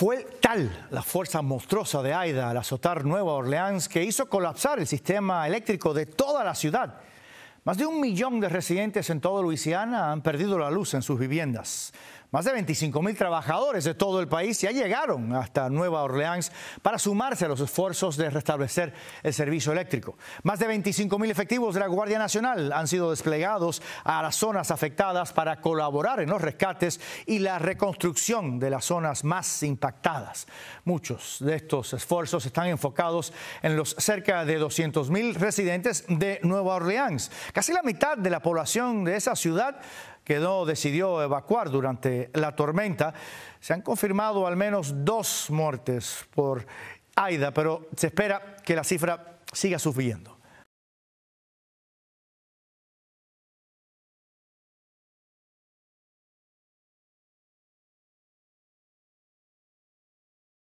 Fue tal la fuerza monstruosa de Aida al azotar Nueva Orleans que hizo colapsar el sistema eléctrico de toda la ciudad más de un millón de residentes en toda Luisiana han perdido la luz en sus viviendas. Más de 25 mil trabajadores de todo el país ya llegaron hasta Nueva Orleans para sumarse a los esfuerzos de restablecer el servicio eléctrico. Más de 25 mil efectivos de la Guardia Nacional han sido desplegados a las zonas afectadas para colaborar en los rescates y la reconstrucción de las zonas más impactadas. Muchos de estos esfuerzos están enfocados en los cerca de 200 mil residentes de Nueva Orleans Casi la mitad de la población de esa ciudad quedó, decidió evacuar durante la tormenta. Se han confirmado al menos dos muertes por Aida, pero se espera que la cifra siga sufriendo.